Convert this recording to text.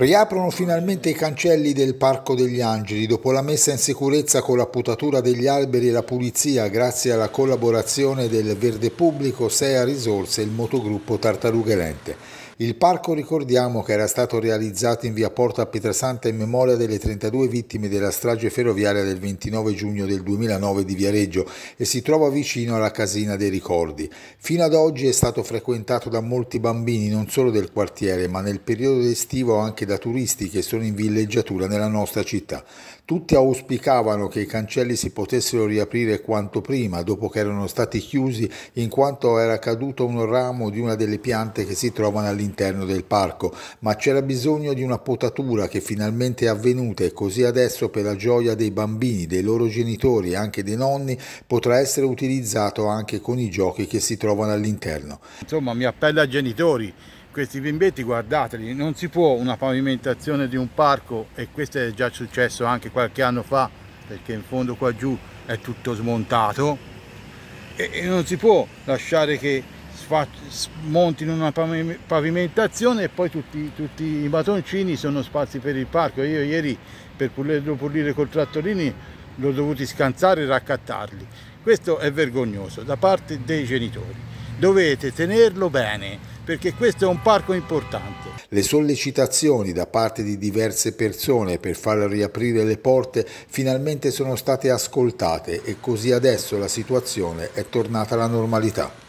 Riaprono finalmente i cancelli del Parco degli Angeli dopo la messa in sicurezza con la putatura degli alberi e la pulizia grazie alla collaborazione del Verde Pubblico, SEA Risorse e il motogruppo Tartarughe Lente. Il parco ricordiamo che era stato realizzato in via Porta Pietrasanta in memoria delle 32 vittime della strage ferroviaria del 29 giugno del 2009 di Viareggio e si trova vicino alla Casina dei Ricordi. Fino ad oggi è stato frequentato da molti bambini non solo del quartiere ma nel periodo estivo anche da turisti che sono in villeggiatura nella nostra città. Tutti auspicavano che i cancelli si potessero riaprire quanto prima dopo che erano stati chiusi in quanto era caduto un ramo di una delle piante che si trovano all'interno all'interno del parco, ma c'era bisogno di una potatura che finalmente è avvenuta e così adesso per la gioia dei bambini, dei loro genitori e anche dei nonni potrà essere utilizzato anche con i giochi che si trovano all'interno. Insomma mi appello ai genitori, questi bimbetti guardateli, non si può una pavimentazione di un parco e questo è già successo anche qualche anno fa perché in fondo qua giù è tutto smontato e non si può lasciare che montino una pavimentazione e poi tutti, tutti, i batoncini sono spazi per il parco. Io ieri per pulirlo pulire col trattorini l'ho dovuto scansare e raccattarli. Questo è vergognoso da parte dei genitori. Dovete tenerlo bene perché questo è un parco importante. Le sollecitazioni da parte di diverse persone per far riaprire le porte finalmente sono state ascoltate e così adesso la situazione è tornata alla normalità.